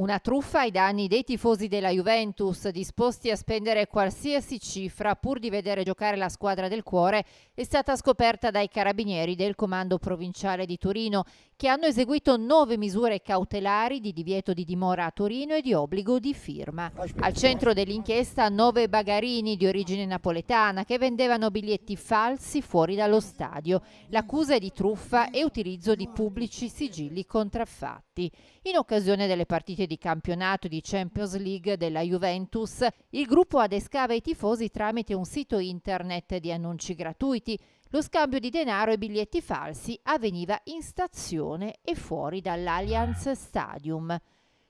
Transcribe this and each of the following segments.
Una truffa ai danni dei tifosi della Juventus, disposti a spendere qualsiasi cifra pur di vedere giocare la squadra del cuore, è stata scoperta dai carabinieri del Comando Provinciale di Torino, che hanno eseguito nove misure cautelari di divieto di dimora a Torino e di obbligo di firma. Al centro dell'inchiesta nove bagarini di origine napoletana che vendevano biglietti falsi fuori dallo stadio. L'accusa è di truffa e utilizzo di pubblici sigilli contraffatti. In occasione delle partite di campionato di Champions League della Juventus, il gruppo adescava i tifosi tramite un sito internet di annunci gratuiti. Lo scambio di denaro e biglietti falsi avveniva in stazione e fuori dall'Allianz Stadium.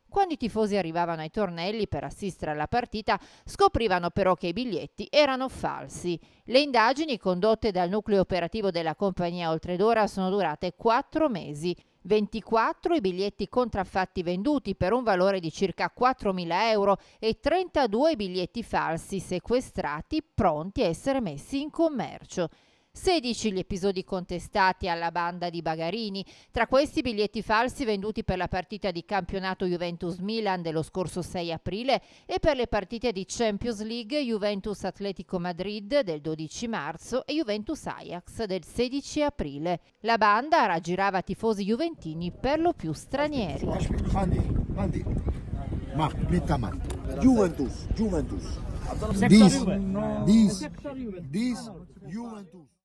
Quando i tifosi arrivavano ai tornelli per assistere alla partita, scoprivano però che i biglietti erano falsi. Le indagini condotte dal nucleo operativo della compagnia Oltredora sono durate quattro mesi. 24 i biglietti contraffatti venduti per un valore di circa 4.000 euro e 32 i biglietti falsi sequestrati pronti a essere messi in commercio. 16 gli episodi contestati alla banda di Bagarini, tra questi biglietti falsi venduti per la partita di campionato Juventus-Milan dello scorso 6 aprile e per le partite di Champions League Juventus-Atletico Madrid del 12 marzo e Juventus-Ajax del 16 aprile. La banda raggirava tifosi juventini per lo più stranieri. Mandi, mandi. Mark, Juventus, Juventus. This, this, this, Juventus.